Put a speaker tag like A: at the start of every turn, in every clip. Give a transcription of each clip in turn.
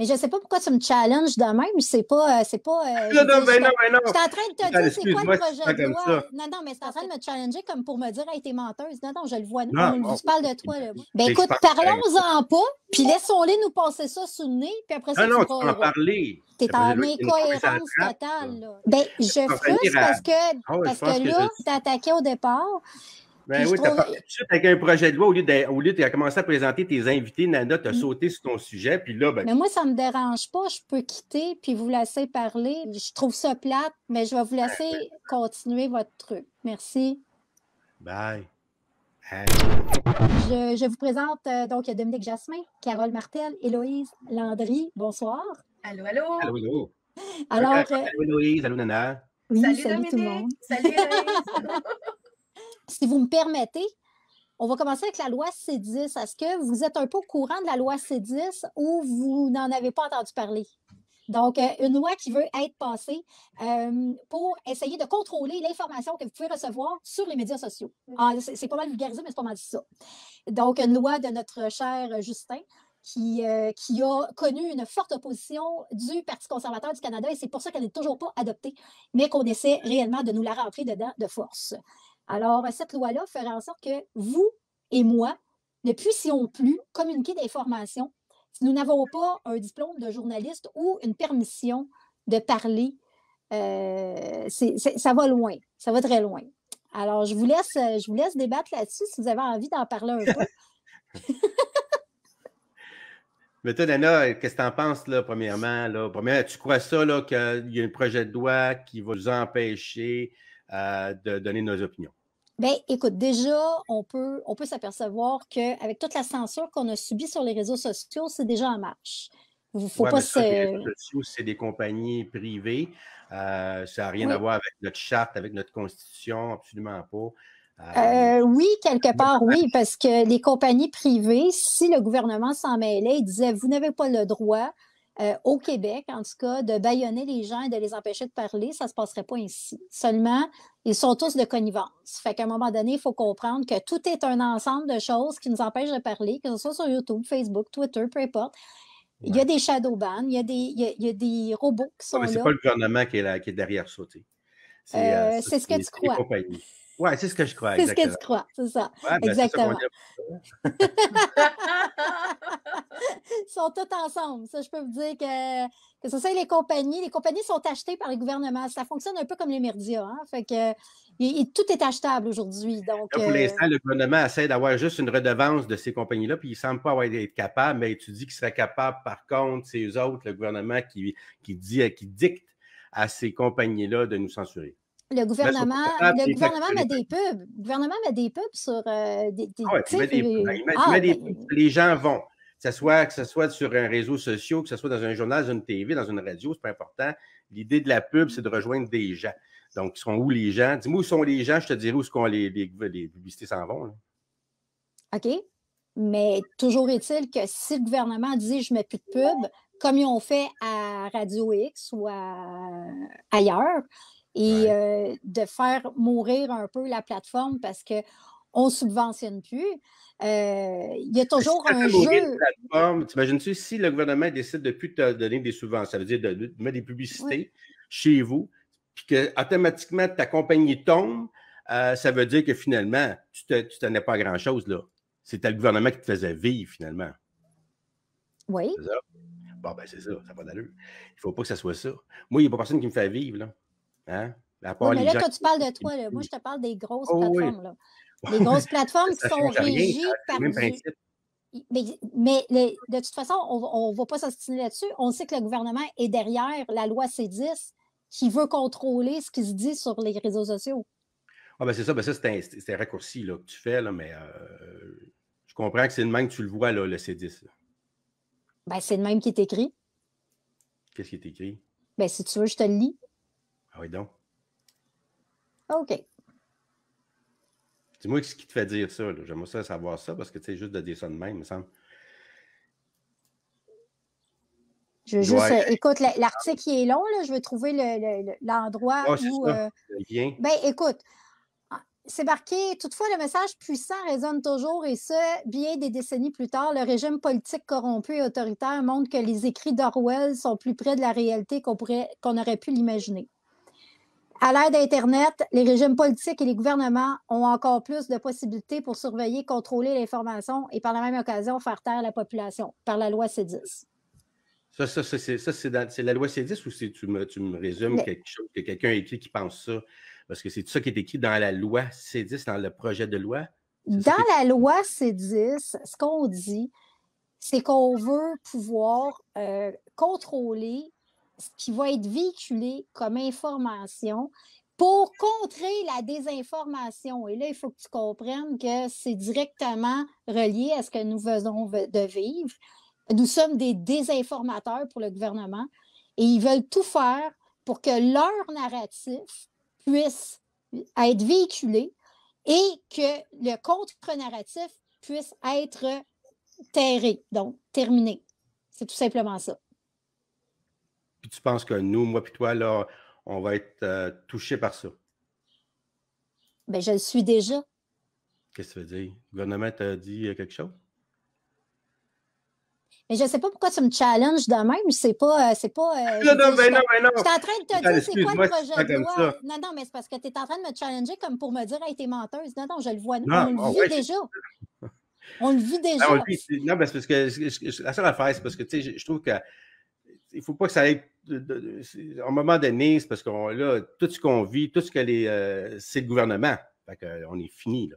A: Mais je ne sais pas pourquoi tu me challenges de même. C'est pas. Euh, c'est pas euh, non, non, ben non, ben Je suis en train de te dire c'est quoi le projet de loi. Non, non, mais c'est en train de me challenger comme pour me dire, hey, t'es menteuse. Non, non, je le vois. Non, non on, de toi. Là. Ben écoute, parlons-en pas, puis laissons-les nous passer ça sous le nez, puis après ça, non, tu non, en
B: parler. T'es en incohérence
A: totale. Ben, je frustre parce que, ah parce que là, tu t'attaquais au départ.
B: Ben oui, tu as tout de suite avec un projet de loi. Au lieu de, commencer à présenter tes invités, Nana, tu as mm. sauté sur ton sujet. Puis là, ben... Mais moi,
A: ça ne me dérange pas. Je peux quitter puis vous laisser parler. Je trouve ça plate, mais je vais vous laisser ben, ben. continuer votre truc. Merci.
B: Bye. Hein?
A: Je, je, vous présente euh, donc Dominique Jasmin, Carole Martel, Héloïse Landry. Bonsoir. Allô, allô. Allô,
B: allô. Alors, euh, euh, allô, Héloïse. Allô, Nana.
A: Oui, salut, salut tout le monde. Salut, si vous me permettez, on va commencer avec la loi C10. Est-ce que vous êtes un peu au courant de la loi C10 ou vous n'en avez pas entendu parler? Donc, euh, une loi qui veut être passée euh, pour essayer de contrôler l'information que vous pouvez recevoir sur les médias sociaux. Mm-hmm. Ah, c'est pas mal vulgarisé, mais c'est pas mal ça. Donc, une loi de notre cher Justin qui, euh, qui a connu une forte opposition du Parti conservateur du Canada et c'est pour ça qu'elle n'est toujours pas adoptée, mais qu'on essaie réellement de nous la rentrer dedans de force. Alors, cette loi-là ferait en sorte que vous et moi ne puissions plus communiquer d'informations si nous n'avons pas un diplôme de journaliste ou une permission de parler. Euh, ça va loin, ça va très loin. Alors, je vous laisse, je vous laisse débattre là-dessus si vous avez envie d'en parler un peu.
B: Mais toi, Nana, qu'est-ce que tu en penses, là, premièrement? Là? Premièrement, tu crois ça, qu'il y a un projet de loi qui va nous empêcher euh, de donner nos opinions?
A: Bien, écoute, déjà, on peut, on peut s'apercevoir qu'avec toute la censure qu'on a subie sur les réseaux sociaux, c'est déjà en marche. Il faut pas se...
B: C'est des compagnies privées. Euh, ça n'a rien à voir avec notre charte, avec notre constitution, absolument pas. Euh,
A: euh, oui, quelque part, oui, parce que les compagnies privées, si le gouvernement s'en mêlait, il disait, vous n'avez pas le droit, euh, au Québec, en tout cas, de bâillonner les gens et de les empêcher de parler, ça ne se passerait pas ainsi. Seulement, ils sont tous de connivence. Fait qu'à un moment donné, il faut comprendre que tout est un ensemble de choses qui nous empêchent de parler, que ce soit sur YouTube, Facebook, Twitter, peu importe. Il y a des shadow il y a des, robots qui sont mais là. C'est pas le
B: gouvernement qui est, derrière euh, euh,
A: ça, C'est ce que tu crois.
B: Oui, c'est ce que je crois. C'est ce que tu crois,
A: c'est ça. Ben, exactement. Ils sont tous ensemble. Ça, je peux vous dire que, que ça. les compagnies. Les compagnies sont achetées par les gouvernements. Ça fonctionne un peu comme les médias. Hein, fait que, tout est achetable aujourd'hui. pour euh, l'instant,
B: le gouvernement essaie d'avoir juste une redevance de ces compagnies-là, puis il ne semble pas être capable, mais tu dis qu'il serait capable, par contre, c'est eux autres, le gouvernement, qui, qui, dit, qui dicte à ces compagnies-là de nous censurer.
A: Le gouvernement, met des pubs. Le gouvernement met des pubs sur euh, des, des,
B: Les gens vont. Que ce, soit, sur un réseau social, que ce soit dans un journal, dans une TV, dans une radio, c'est pas important. L'idée de la pub, c'est de rejoindre des gens. Donc, ils sont où les gens? Dis-moi où sont les gens, je te dirai où sont les, publicités s'en vont.
A: OK. Mais toujours est-il que si le gouvernement dit je mets plus de pub, comme ils ont fait à Radio X ou à... ailleurs, et de faire mourir un peu la plateforme parce que on subventionne plus. il y a toujours un jeu.
B: t'imagines-tu si le gouvernement décide de plus te donner des subventions, ça veut dire de, mettre des publicités chez vous, puis que automatiquement ta compagnie tombe, ça veut dire que finalement, tu ne tenais pas grand-chose là. C'était le gouvernement qui te faisait vivre finalement. Oui. Bon, ben c'est ça, ça va pas Il ne faut pas que ça soit ça. Moi, il n'y a pas personne qui me fait vivre là. Hein? mais là, quand tu parles
A: de toi, moi, je te parle des grosses oh plateformes. Là. Les grosses plateformes qui sont régies par. Mais, mais de toute façon, on ne va pas s'installer là-dessus. On sait que le gouvernement est derrière la loi C10 qui veut contrôler ce qui se dit sur les réseaux sociaux.
B: Ah ben c'est ça, ben, ça c'est un, raccourci là, que tu fais, là, mais euh, je comprends que c'est le même que tu le vois, là, le C10.
A: Ben, c'est le même qui est écrit.
B: Qu'est-ce qui est écrit?
A: Ben, si tu veux, je te le lis oui, donc. OK.
B: Dis-moi ce qui te fait dire ça. J'aimerais savoir ça parce que tu sais, juste de dire ça de même, me semble. Je veux juste,
A: écoute, l'article qui est long, je veux trouver l'endroit ah, où. Bien. Euh, ben, écoute, ah, c'est marqué. Toutefois, le message puissant résonne toujours, et ce, bien des décennies plus tard, le régime politique corrompu et autoritaire montre que les écrits d'Orwell sont plus près de la réalité qu'on aurait pu l'imaginer. À l'aide d'Internet, les régimes politiques et les gouvernements ont encore plus de possibilités pour surveiller, contrôler l'information et par la même occasion faire taire la population par la loi
B: C10. Ça, ça, ça c'est la loi C10 ou si tu me, tu me résumes quelque chose que quelqu'un a écrit qui pense ça? Parce que c'est ça qui est écrit dans la loi C10, dans le projet de loi?
A: Dans la loi C10, ce qu'on dit, c'est qu'on veut pouvoir euh, contrôler qui va être véhiculé comme information pour contrer la désinformation. Et là, il faut que tu comprennes que c'est directement relié à ce que nous faisons de vivre. Nous sommes des désinformateurs pour le gouvernement et ils veulent tout faire pour que leur narratif puisse être véhiculé et que le contre-narratif puisse être terré, donc terminé. C'est tout simplement ça.
B: Puis tu penses que nous, moi puis toi, là, on va être euh, touchés par ça?
A: Ben, je le suis déjà.
B: Qu'est-ce que tu veux dire? Le gouvernement t'a dit euh, quelque chose?
A: Mais je ne sais pas pourquoi tu me challenges de même. C'est pas. Euh, c'est pas non, non, ben non, ben non. Je suis en train de te dire c'est quoi le projet de loi. Non, non, mais c'est parce que tu es en train de me challenger comme pour me dire, hey, t'es menteuse. Non, non, je le vois. Oh, on, le vit déjà. On le vit déjà.
B: Non, mais c'est parce que la seule affaire, c'est parce que tu sais, je trouve que il ne faut pas que ça aille. un moment donné, c'est parce que là, tout ce qu'on vit, tout ce que les. Euh, c'est le gouvernement. Euh, on est fini. Là.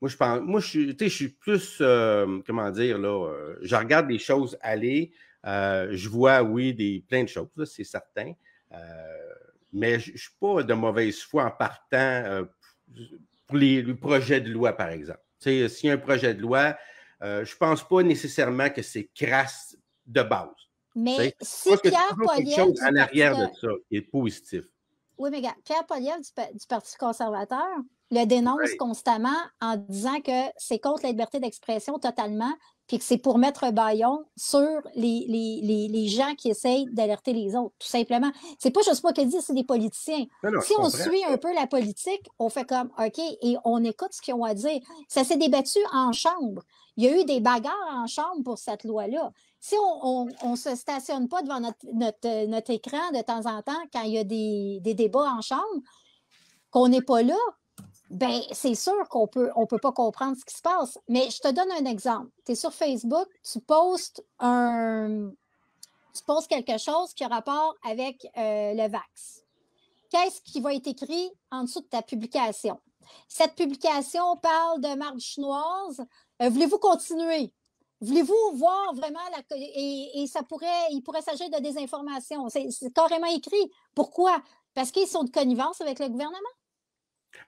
B: Moi, je pense. Moi, je, je suis plus. Euh, comment dire, là. je regarde les choses aller. je vois, oui, des, plein de choses, c'est certain. mais je ne suis pas de mauvaise foi en partant pour les, le projet de loi, par exemple. S'il y a un projet de loi, je ne pense pas nécessairement que c'est crasse de base.
A: Mais si Pierre Poliev. en arrière de
B: ça est positif.
A: Oui, mais regarde, Pierre Poliev du, Parti conservateur le dénonce constamment en disant que c'est contre la liberté d'expression totalement, puis que c'est pour mettre un baillon sur les, gens qui essayent d'alerter les autres, tout simplement. C'est pas juste moi qui le dis, c'est des politiciens. si on suit un peu la politique, on fait comme OK et on écoute ce qu'ils ont à dire. Ça s'est débattu en chambre. Il y a eu des bagarres en chambre pour cette loi-là si on ne se stationne pas devant notre, écran de temps en temps quand il y a des, débats en chambre, qu'on n'est pas là, ben c'est sûr qu'on peut, peut pas comprendre ce qui se passe. Mais je te donne un exemple. Tu es sur Facebook, tu postes un, quelque chose qui a rapport avec euh, le vax. Qu'est-ce qui va être écrit en dessous de ta publication? Cette publication parle de marge chinoise. Euh, voulez-vous continuer? Voulez-vous voir vraiment la, et, et, ça pourrait, il pourrait s'agir de désinformation. C'est carrément écrit. Pourquoi? Parce qu'ils sont de connivence avec le gouvernement.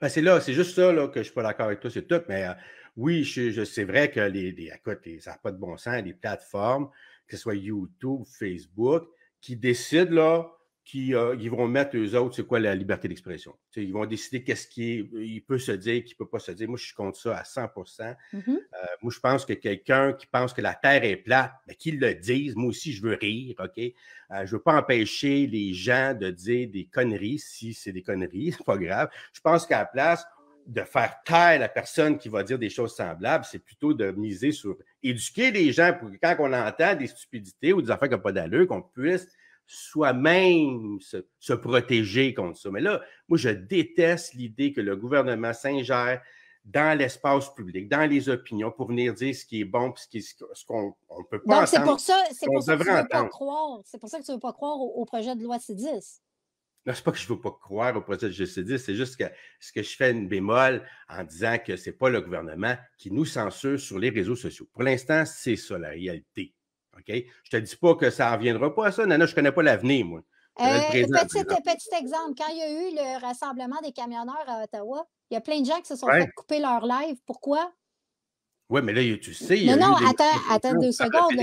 B: Ben, c'est là, c'est juste ça que je ne suis pas d'accord avec toi, c'est tout. Mais euh, oui, je, c'est vrai que les, les écoute, ça n'a pas de bon sens, les plateformes, que ce soit YouTube, Facebook, qui décident là, qui, euh, ils vont mettre eux autres, c'est quoi la liberté d'expression. Ils vont décider qu'est-ce qui il peut se dire, qui ne peut pas se dire. Moi, je suis contre ça à 100 mm-hmm. euh, Moi, je pense que quelqu'un qui pense que la Terre est plate, qu'ils ben, qu'il le disent, Moi aussi, je veux rire, OK? Euh, je ne veux pas empêcher les gens de dire des conneries si c'est des conneries, c'est pas grave. Je pense qu'à la place de faire taire la personne qui va dire des choses semblables, c'est plutôt de miser sur éduquer les gens pour que quand on entend des stupidités ou des affaires qui n'ont pas d'allure, qu'on puisse soi-même se, protéger contre ça. Mais là, moi, je déteste l'idée que le gouvernement s'ingère dans l'espace public, dans les opinions, pour venir dire ce qui est bon et ce, qu'on ne peut pas Donc, c'est pour ça, pour ça que tu ne veux pas
A: croire. C'est pour ça que tu veux pas croire au, projet de loi C10.
B: Non, c'est pas que je ne veux pas croire au projet de loi c 10 c'est juste que ce que je fais une bémol en disant que ce n'est pas le gouvernement qui nous censure sur les réseaux sociaux. Pour l'instant, c'est ça la réalité. Je ne te dis pas que ça ne reviendra pas à ça. Nana, je ne connais pas l'avenir, moi. Euh, petit, exemple,
A: quand il y a eu le rassemblement des camionneurs à Ottawa, il y a plein de gens qui se sont fait couper leur live. Pourquoi?
B: Oui, mais là, tu sais. Non, non, attends, attends deux secondes.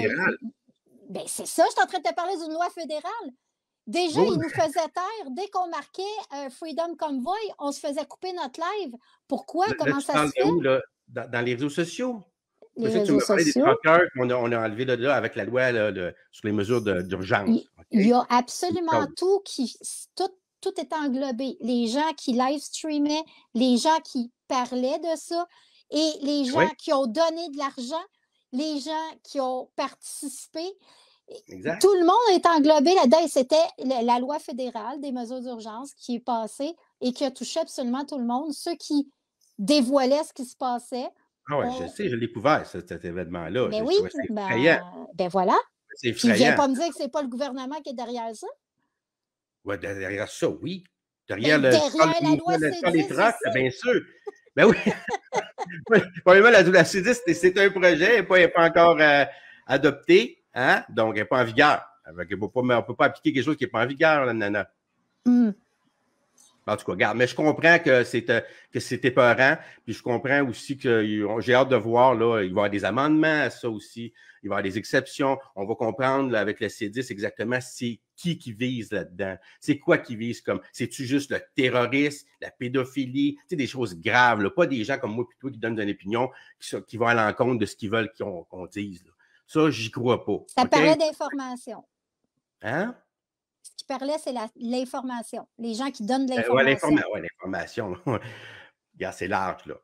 A: Ben, c'est ça, je suis en train de te parler d'une loi fédérale. Déjà, ils nous faisaient taire. Dès qu'on marquait euh, Freedom Convoy, on se faisait couper notre live. Pourquoi? Comment ça se fait?
B: dans, les réseaux sociaux on a enlevé de là avec la loi sur les mesures d'urgence.
A: Il, y a absolument tout qui. Tout, est englobé. Les gens qui live streamaient, les gens qui parlaient de ça et les gens qui ont donné de l'argent, les gens qui ont participé. Tout le monde est englobé là-dedans. C'était la loi fédérale des mesures d'urgence qui est passée et qui a touché absolument tout le monde. Ceux qui dévoilaient ce qui se passait, ah ouais, je sais,
B: je l'ai couvert, cet, événement-là. Mais oui, bien ben, voilà. C'est ne viens pas me
A: dire que ce n'est pas le gouvernement qui est derrière ça?
B: Oui, derrière ça, oui. Ben, derrière, le, la loi sur les bien sûr. Ben oui. Premièrement, la, loi C10, c'est un projet, elle n'est pas, encore euh, adopté, hein? donc elle n'est pas en vigueur. on ne peut pas appliquer quelque chose qui n'est pas en vigueur, la nana. Mmh. Ben, en tout cas, regarde, mais je comprends que c'est euh, que c'était peurant, puis je comprends aussi que euh, j'ai hâte de voir, là, il va y avoir des amendements à ça aussi, il va y avoir des exceptions. On va comprendre avec le C10 exactement c'est qui qui vise là-dedans, c'est quoi qui vise comme, c'est-tu juste le terroriste, la pédophilie, tu sais, des choses graves, là, pas des gens comme moi plutôt toi qui donnent une opinion, qui, qui vont à l'encontre de ce qu'ils veulent qu'on dise. Ça, j'y crois pas. Ça paraît
A: d'information. Hein? Tu parlais, c'est l'information. Les gens qui donnent de eh, l'information.
B: oui, l'information. c'est large, là.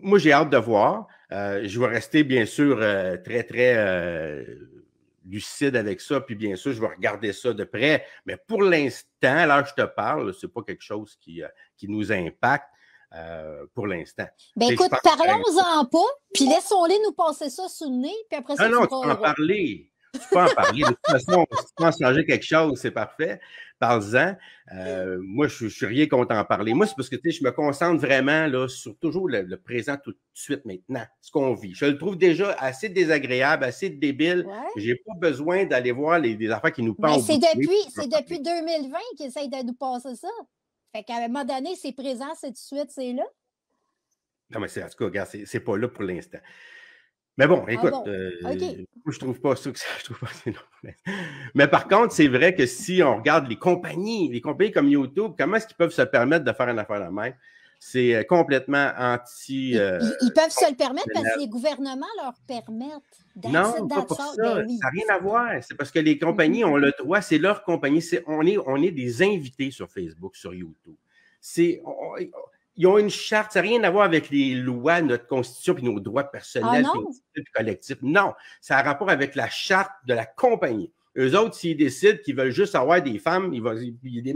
B: Moi, j'ai hâte de voir. Euh, je vais rester, bien sûr, euh, très, très euh, lucide avec ça. Puis, bien sûr, je vais regarder ça de près. Mais pour l'instant, là, je te parle, ce n'est pas quelque chose qui, qui nous impacte. pour l'instant. Ben écoute, parlons-en
A: pas, puis laissons-les nous passer ça sous le nez, puis après ça, Non, non, tu en
B: parler. Tu peux en parler. De toute façon, si tu changer quelque chose, c'est parfait. Par en euh, moi, je ne suis rien contre en parler. Moi, c'est parce que je me concentre vraiment là, sur toujours le, présent tout de suite maintenant, ce qu'on vit. Je le trouve déjà assez désagréable, assez débile. Je n'ai pas besoin d'aller voir les, affaires qui nous pensent. C'est depuis,
A: c'est depuis 2020 qu'ils essayent de nous passer ça. Fait qu'à un moment donné, c'est présent, c'est tout de suite, c'est là.
B: Non, mais c'est en tout cas, regarde, c'est pas là pour l'instant. Mais bon, ah écoute, je euh, ne je trouve pas ça que je trouve pas Mais par contre, c'est vrai que si on regarde les compagnies, les compagnies comme YouTube, comment est-ce qu'ils peuvent se permettre de faire une affaire la même? C'est euh, complètement anti. Euh, ils,
A: peuvent se le permettre parce que les gouvernements leur permettent. Non, pas pour ça. Ça n'a ben
B: rien à voir. C'est parce que les mm, mm, compagnies ont mm. le droit, c'est leur compagnie. on, est, on est des invités sur Facebook, sur YouTube. C'est ils ont une charte, ça n'a rien à voir avec les lois, notre constitution, et nos droits personnels, ah collectifs. Non, ça a rapport avec la charte de la compagnie. Eux autres, s'ils décident qu'ils veulent juste avoir des femmes, ils, vont,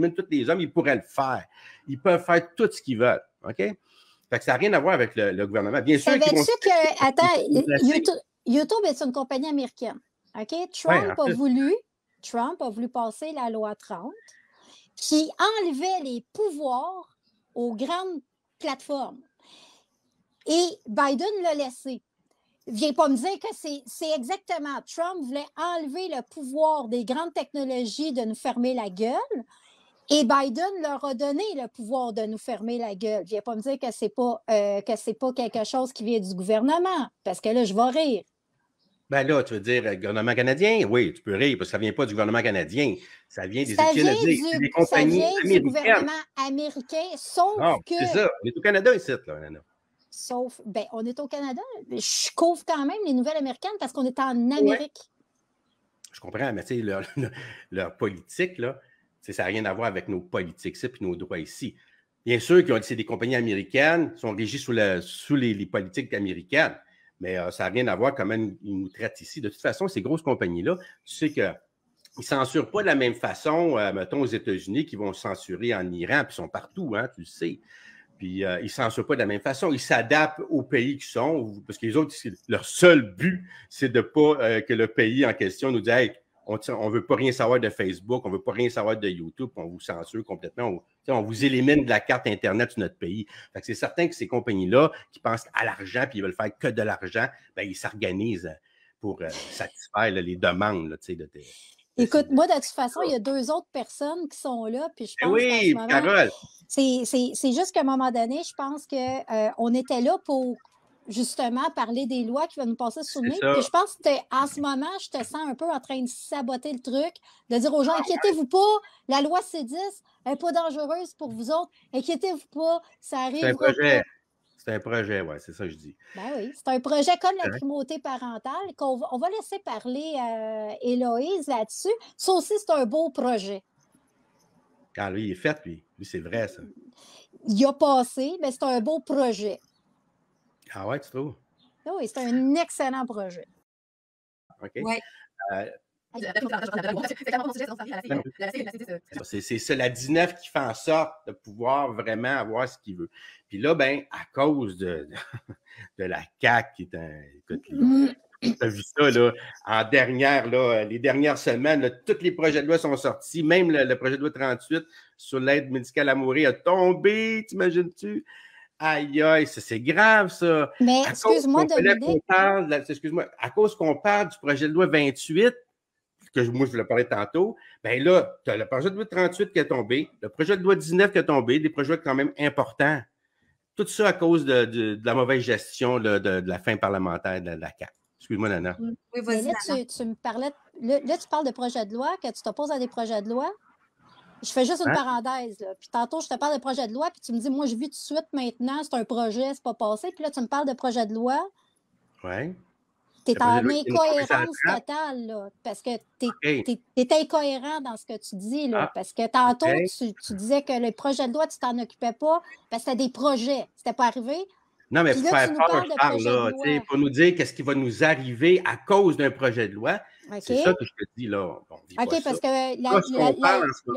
B: tous les hommes, ils pourraient le faire. Ils peuvent faire tout ce qu'ils veulent. OK? Fait ça n'a rien à voir avec le, gouvernement. Bien sûr. Vont... que,
A: attends, YouTube, est une compagnie américaine. OK? Trump a voulu. Trump a voulu passer la loi 30 qui enlevait les pouvoirs aux grandes plateforme. Et Biden l'a laissé. Viens pas me dire que c'est exactement Trump voulait enlever le pouvoir des grandes technologies de nous fermer la gueule. Et Biden leur a donné le pouvoir de nous fermer la gueule. Viens pas me dire que c'est pas euh, que pas quelque chose qui vient du gouvernement, parce que là, je vais rire.
B: Ben là, tu veux dire euh, gouvernement canadien? Oui, tu peux rire, parce que ça ne vient pas du gouvernement canadien. Ça vient des États-Unis. des compagnies ça vient du gouvernement
A: américain, sauf que... c'est ça.
B: On est au Canada ici, là, Nana.
A: Sauf, ben, on est au Canada. Je couvre quand même les nouvelles américaines parce qu'on est en Amérique.
B: Je comprends, mais tu sais, leur, politique, là, ça n'a rien à voir avec nos politiques ici et nos droits ici. Bien sûr ont dit que c'est des compagnies américaines, sont régies sous, la, sous les politiques américaines mais euh, ça n'a rien à voir comment ils nous traitent ici. De toute façon, ces grosses compagnies-là, tu sais que ils ne censurent pas de la même façon, euh, mettons, aux États-Unis, qui vont censurer en Iran, puis ils sont partout, hein, tu le sais. Puis euh, ils ne censurent pas de la même façon. Ils s'adaptent aux pays qui sont, parce que les autres, leur seul but, c'est de ne pas que le pays en question nous dise on ne veut pas rien savoir de Facebook, on ne veut pas rien savoir de YouTube, on vous censure complètement, on, vous élimine de la carte Internet de notre pays. C'est certain que ces compagnies-là qui pensent à l'argent puis ils veulent faire que de l'argent, ben, ils s'organisent pour euh, satisfaire les demandes de tes.
A: Écoute, moi, de toute façon, il y a ah. deux autres personnes qui sont là, puis je ben pense oui, C'est juste qu'à un moment donné, je pense qu'on euh, était là pour justement parler des lois qui vont nous passer sous le nez. je pense que en ce moment, je te sens un peu en train de saboter le truc, de dire aux gens inquiétez-vous pas, la loi C10 n'est pas dangereuse pour vous autres, inquiétez-vous pas, ça arrive. C'est un projet.
B: C'est un projet, oui, c'est ça que je dis.
A: Ben oui, c'est un projet comme la hein? primauté parentale on va laisser parler euh, Héloïse là-dessus. Ça aussi, c'est un beau projet.
B: Ah, lui, il est fait, lui. c'est vrai, ça.
A: Il a passé, mais c'est un beau projet.
B: Ah ouais, tu trouves?
A: Ah oui, c'est un excellent projet.
B: OK. c'est ça, la 19 qui fait en sorte de pouvoir vraiment avoir ce qu'il veut. Puis là, ben, à cause de, la CAC qui est un. Écoute, mm. as vu ça, là, en dernière, là, les dernières semaines, là, tous les projets de loi sont sortis, même le, projet de loi 38 sur l'aide médicale à mourir a tombé, t'imagines-tu? Aïe, aïe, c'est grave, ça. Mais excuse-moi, Dominique. Excuse-moi, à cause qu'on parle du projet de loi 28, que moi je voulais parler tantôt, bien là, tu as le projet de loi 38 qui est tombé, le projet de loi 19 qui est tombé, des projets quand même importants. Tout ça à cause de, la mauvaise gestion de, la fin parlementaire de la CAP. Excuse-moi, Nana.
A: Oui, là, tu, tu me parlais, là, là, tu parles de projet de loi, que tu t'opposes à des projets de loi. Je fais juste une parenthèse. Puis tantôt, je te parle de projet de loi, puis tu me dis, moi, je vis tout de suite maintenant, c'est un projet, c'est pas passé. Puis là, tu me parles de projet de loi.
B: Oui. Tu es en incohérence
A: totale, parce que tu es, incohérent dans ce que tu dis. Là, ah. Parce que tantôt, tu, disais que le projet de loi, tu t'en occupais pas, parce que c'était des projets. C'était pas arrivé.
B: Non, mais pour faire peur, je parle, Pour nous dire qu'est-ce qui va nous arriver à cause d'un projet de loi, c'est ça que je te dis, là. OK, parce que le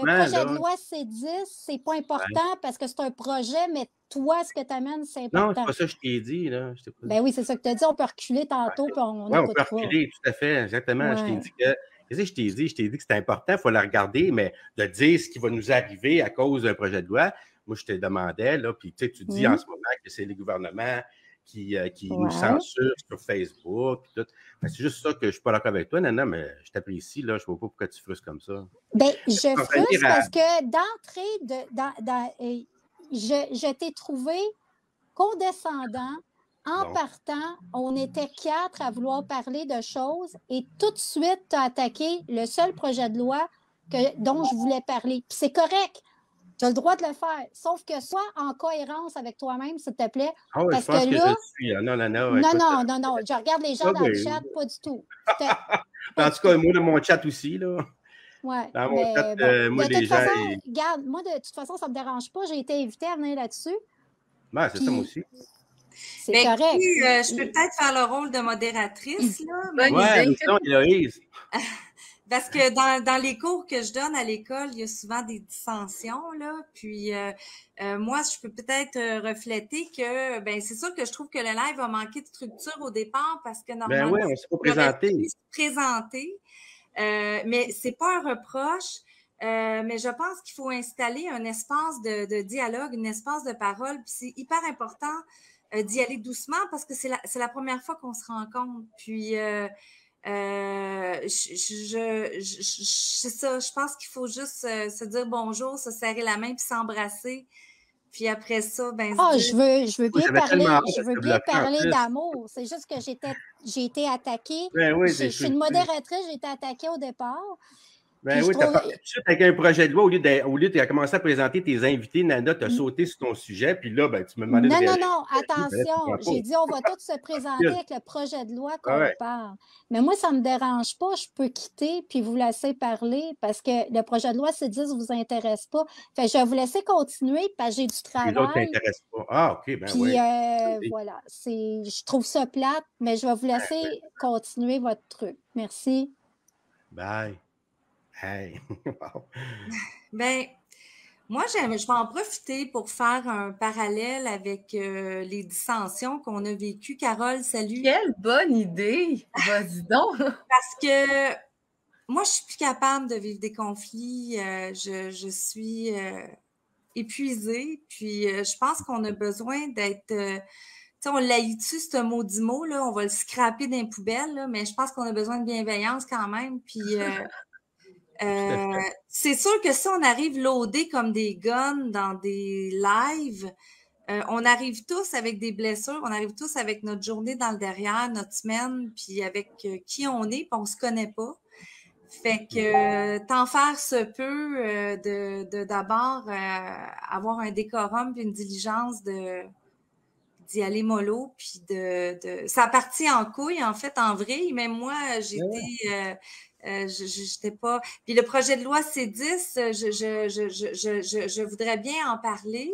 B: projet de loi
A: C10, c'est pas important parce que c'est un projet, mais toi, ce que tu amènes, c'est important. Non, c'est pas ça
B: que je t'ai dit, là.
A: Ben oui, c'est ça que tu as dit. On peut reculer tantôt, puis on Oui, on peut reculer,
B: tout à fait, exactement. Je t'ai dit que. je Je que c'était important, il faut la regarder, mais de dire ce qui va nous arriver à cause d'un projet de loi, moi, je te demandais, là, puis tu sais, tu dis en ce moment que c'est les gouvernements euh, qui, nous censure sur Facebook. Tout. c'est juste ça que je suis pas d'accord avec toi, Nana, mais je t'apprécie, là. Je vois pas pourquoi tu frustres comme ça.
A: Ben, je frustre parce que d'entrée, de, dans, euh, je, t'ai trouvé condescendant. En partant, on était quatre à vouloir parler de choses et tout de suite, tu as attaqué le seul projet de loi dont je voulais parler. c'est correct. Tu as le droit de le faire. Sauf que sois en cohérence avec toi-même, s'il te plaît. Ah parce que, là,
B: euh, Non, non, non. non, non, euh, non,
A: non. Je regarde les gens dans le chat, pas du tout.
B: en tout cas, moi, de mon chat aussi, là.
A: Ouais, mais euh, moi, de toute Façon, Regarde, moi, de toute façon, ça ne me dérange pas. J'ai été invitée à venir là-dessus.
B: Ben, c'est ça, moi aussi.
A: C'est ben, correct. je peux
C: peut-être faire le rôle de modératrice, là. Bonne ouais,
B: idée.
C: Parce que dans, les cours que je donne à l'école, il y a souvent des dissensions, là. Puis euh, euh, moi, je peux peut-être euh, refléter que ben c'est sûr que je trouve que le live a manqué de structure au départ parce que ben normalement. Ben on
B: s'est présenté. Se
C: présenter. Euh, mais c'est pas un reproche. mais je pense qu'il faut installer un espace de, dialogue, un espace de parole. Puis c'est hyper important d'y aller doucement parce que c'est la, première fois qu'on se rencontre. Puis euh, euh, je, pense qu'il faut juste euh, se, dire bonjour, se serrer la main puis s'embrasser. Puis après ça, ben. Ah, je veux,
A: je veux bien parler, je veux bien parler d'amour. C'est juste que j'étais, j'ai été attaquée. Ben je, suis une modératrice, j'ai été attaquée au départ.
B: Ben oui, tu as parlé tout avec un projet de loi. Au lieu de, commencer à présenter tes invités, Nana, tu as hmm. sauté sur ton sujet, puis là, ben, tu me demandais. Non, de non, non,
A: attention. J'ai dit, on va tous se présenter avec le projet de loi qu'on parle. Mais moi, ça ne me dérange pas. Je peux quitter, puis vous laisser parler, parce que le projet de loi, c'est 10 ne vous intéresse pas. Fait je vais vous laisser continuer, parce que j'ai du travail. Les autres t'intéresse
B: pas. Ah, OK, ben puis, oui. Euh, voilà,
A: je trouve ça plate, mais je vais vous laisser continuer votre truc. Merci.
B: Bye. Hey!
C: Ben, moi, je vais en profiter pour faire un parallèle avec euh, les dissensions qu'on a vécues. Carole, salut. Quelle bonne idée! Vas-y donc! Parce que moi, je suis plus capable de vivre des conflits. Euh, je, suis euh, épuisée. Puis, je pense qu'on a besoin d'être on l'ait-tu ce maudit mot, là, on va le scraper d'un poubelle, mais je pense qu'on a besoin de bienveillance quand même. Puis, Euh, c'est sûr que si on arrive loadé comme des guns dans des lives, euh, on arrive tous avec des blessures, on arrive tous avec notre journée dans le derrière, notre semaine, puis avec euh, qui on est, puis on se connaît pas. Fait que t'en tant faire se peut de d'abord avoir un décorum puis une diligence de d'y aller mollo puis de, de ça partit en couille en fait en vrai Mais moi j'étais euh, je je pas. Puis le projet de loi C10, euh, je, je, je voudrais bien en parler.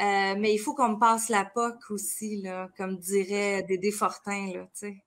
C: Euh, mais il faut qu'on me passe la POC aussi, là, comme dirait Dédé Fortin. Là, sais.